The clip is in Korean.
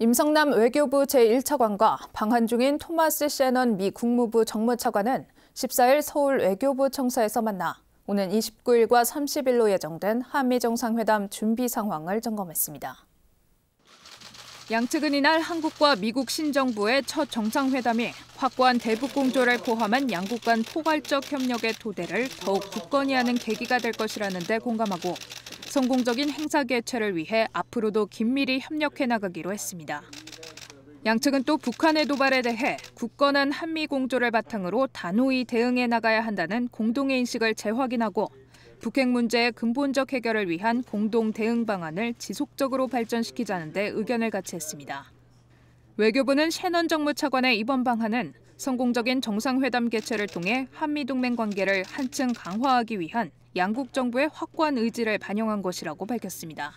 임성남 외교부 제1차관과 방한 중인 토마스 셰넌 미 국무부 정무차관은 14일 서울 외교부 청사에서 만나 오는 29일과 30일로 예정된 한미 정상회담 준비 상황을 점검했습니다. 양측은 이날 한국과 미국 신정부의 첫 정상회담이 확고한 대북 공조를 포함한 양국 간 포괄적 협력의 토대를 더욱 굳건히 하는 계기가 될 것이라는 데 공감하고 성공적인 행사 개최를 위해 앞으로도 긴밀히 협력해 나가기로 했습니다. 양측은 또 북한의 도발에 대해 굳건한 한미 공조를 바탕으로 단호히 대응해 나가야 한다는 공동의 인식을 재확인하고 북핵 문제의 근본적 해결을 위한 공동 대응 방안을 지속적으로 발전시키자는 데 의견을 같이 했습니다. 외교부는 셰넌 정무차관의 이번 방안은 성공적인 정상회담 개최를 통해 한미 동맹 관계를 한층 강화하기 위한 양국 정부의 확고한 의지를 반영한 것이라고 밝혔습니다.